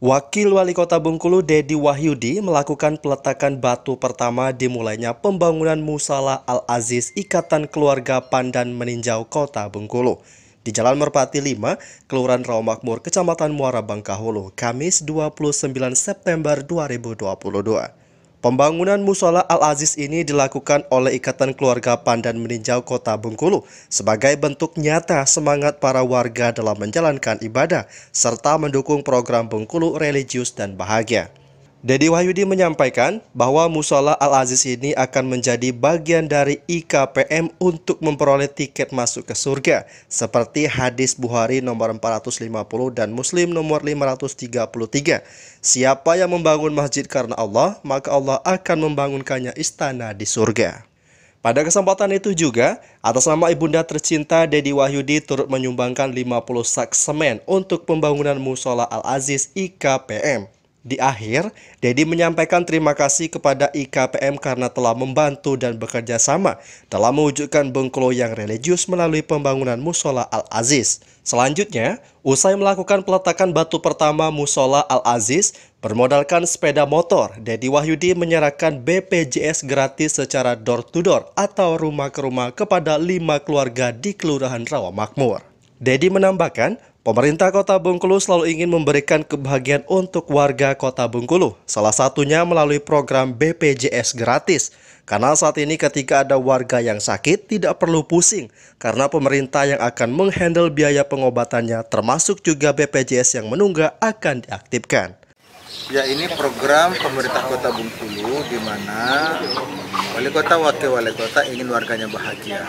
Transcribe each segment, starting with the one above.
Wakil Wali Kota Bengkulu Dedi Wahyudi melakukan peletakan batu pertama dimulainya pembangunan Musala Al-Aziz Ikatan Keluarga Pandan meninjau Kota Bengkulu. Di Jalan Merpati 5, Kelurahan Rawamakmur, Kecamatan Muara Bangka Hulu, Kamis 29 September 2022. Pembangunan Musola Al-Aziz ini dilakukan oleh Ikatan Keluarga Pandan Meninjau Kota Bengkulu sebagai bentuk nyata semangat para warga dalam menjalankan ibadah serta mendukung program Bengkulu Religius dan Bahagia. Dedi Wahyudi menyampaikan bahwa Musola Al-Aziz ini akan menjadi bagian dari IKPM untuk memperoleh tiket masuk ke surga seperti hadis Bukhari nomor 450 dan Muslim nomor 533. Siapa yang membangun masjid karena Allah, maka Allah akan membangunkannya istana di surga. Pada kesempatan itu juga, atas nama ibunda tercinta Dedi Wahyudi turut menyumbangkan 50 sak semen untuk pembangunan Musola Al-Aziz IKPM. Di akhir, Dedi menyampaikan terima kasih kepada IKPM karena telah membantu dan bekerja sama dalam mewujudkan Bengkulu yang religius melalui pembangunan Musola Al-Aziz. Selanjutnya, usai melakukan peletakan batu pertama Musola Al-Aziz, bermodalkan sepeda motor, Dedi Wahyudi menyerahkan BPJS gratis secara door-to-door -door atau rumah ke rumah kepada lima keluarga di Kelurahan Rawamakmur. Dedi menambahkan, Pemerintah Kota Bengkulu selalu ingin memberikan kebahagiaan untuk warga Kota Bengkulu, salah satunya melalui program BPJS gratis. Karena saat ini ketika ada warga yang sakit tidak perlu pusing karena pemerintah yang akan menghandle biaya pengobatannya termasuk juga BPJS yang menunggak akan diaktifkan. Ya ini program pemerintah kota Bungkulu di mana wali kota wakil wali kota ingin warganya bahagia.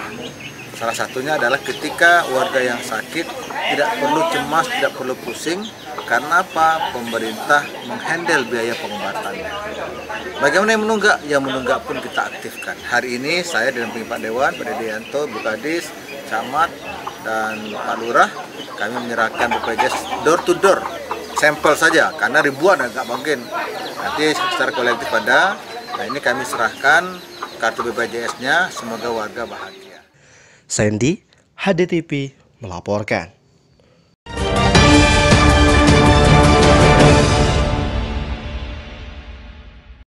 Salah satunya adalah ketika warga yang sakit tidak perlu cemas, tidak perlu pusing karena apa? Pemerintah menghandle biaya pengobatannya. Bagaimana yang menunggak? Yang menunggak pun kita aktifkan. Hari ini saya dengan Pak Dewan, Pak Dedianto, Bukadis, Camat, dan Pak Lurah kami menyerahkan BPJS door to door sampel saja karena ribuan agak mungkin nanti secara kolektif ada nah ini kami serahkan kartu BPJS-nya semoga warga bahagia Sandy HDTP melaporkan